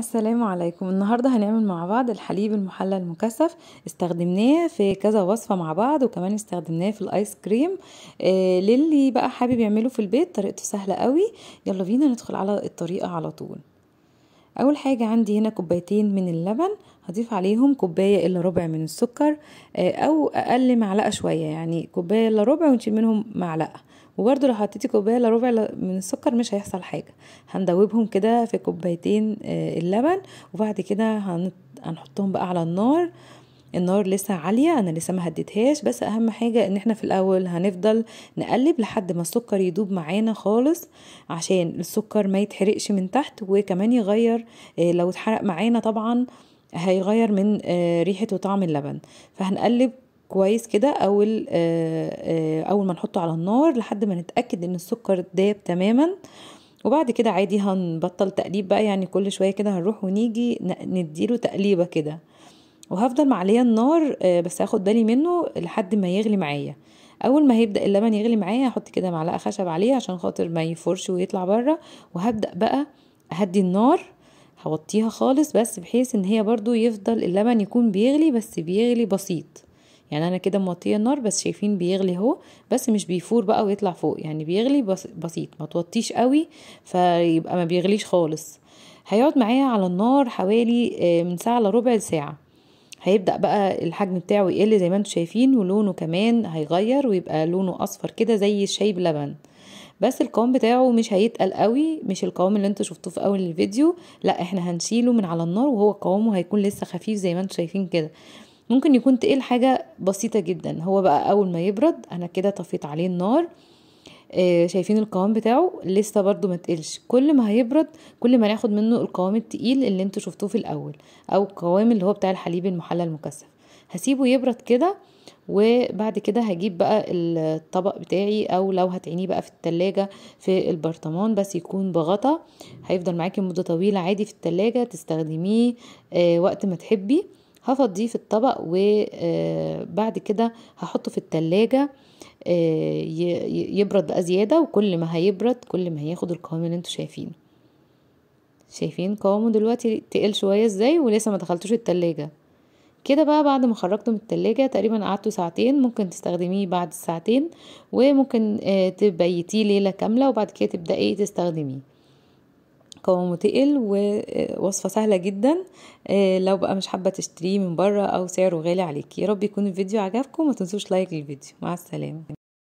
السلام عليكم النهاردة هنعمل مع بعض الحليب المحلى المكثف استخدمناه في كذا وصفة مع بعض وكمان استخدمناه في الايس كريم آه للي بقى حابب يعمله في البيت طريقته سهلة قوي يلا بينا ندخل على الطريقة على طول اول حاجة عندي هنا كوبايتين من اللبن هضيف عليهم كوباية الا ربع من السكر آه او اقل معلقة شوية يعني كوباية الا ربع ونشيل منهم معلقة وبرده لو حطيتي كوبايه الا ربع من السكر مش هيحصل حاجه هندوبهم كده في كوبايتين آه، اللبن وبعد كده هنحطهم بقى على النار النار لسه عالية أنا لسه ما هديتهاش بس أهم حاجة إن احنا في الأول هنفضل نقلب لحد ما السكر يدوب معانا خالص عشان السكر ما يتحرقش من تحت وكمان يغير آه، لو اتحرق معانا طبعا هيغير من آه، ريحة وطعم اللبن فهنقلب كويس كده اول آه، آه، اول ما نحطه على النار لحد ما نتاكد ان السكر داب تماما وبعد كده عادي هنبطل تقليب بقى يعني كل شويه كده هنروح ونيجي نديله تقليبه كده وهفضل معليه النار آه، بس هاخد بالي منه لحد ما يغلي معايا اول ما هيبدا اللبن يغلي معايا هحط كده معلقه خشب عليه عشان خاطر ما يفرش ويطلع بره وهبدا بقى اهدي النار هوطيها خالص بس بحيث ان هي برضو يفضل اللبن يكون بيغلي بس بيغلي بسيط يعني انا كده موطيه النار بس شايفين بيغلي اهو بس مش بيفور بقى ويطلع فوق يعني بيغلي بس بسيط ما توطيش قوي فيبقى ما بيغليش خالص هيقعد معايا على النار حوالي آه، من ساعه لربع ساعه هيبدا بقى الحجم بتاعه يقل زي ما انتم شايفين ولونه كمان هيغير ويبقى لونه اصفر كده زي الشاي بلبن بس القوام بتاعه مش هيتقل قوي مش القوام اللي انتوا شفتوه في اول الفيديو لا احنا هنشيله من على النار وهو قوامه هيكون لسه خفيف زي ما انتوا شايفين كده ممكن يكون تقيل حاجة بسيطة جدا هو بقى أول ما يبرد أنا كده طفيت عليه النار آه شايفين القوام بتاعه لسه برضو ما تقلش كل ما هيبرد كل ما ناخد منه القوام التقيل اللي انتوا شفتوه في الأول أو القوام اللي هو بتاع الحليب المحلى المكثف هسيبه يبرد كده وبعد كده هجيب بقى الطبق بتاعي او لو هتعينيه بقى في التلاجة في البرطمان بس يكون بغطا هيفضل معاكي مدة طويلة عادي في التلاجة تستخدميه آه، وقت ما تحبي هفضيه في الطبق وبعد آه، كده هحطه في التلاجة آه، يبرد بقى زيادة وكل ما هيبرد كل ما هياخد القوام اللي انتوا شايفينه شايفين قوامه دلوقتي تقل شوية ازاي ولسه ما دخلتوش التلاجة كده بقى بعد ما خرجته من التلاجة تقريبا قعدته ساعتين ممكن تستخدميه بعد الساعتين وممكن آه، تبيتيه ليلة كاملة وبعد كده تبدأي تستخدميه قوامه تقل ووصفه سهله جدا آه، لو بقى مش حابه تشتريه من بره او سعره غالي عليكي يا رب يكون الفيديو عجبكم ما تنسوش لايك للفيديو مع السلامه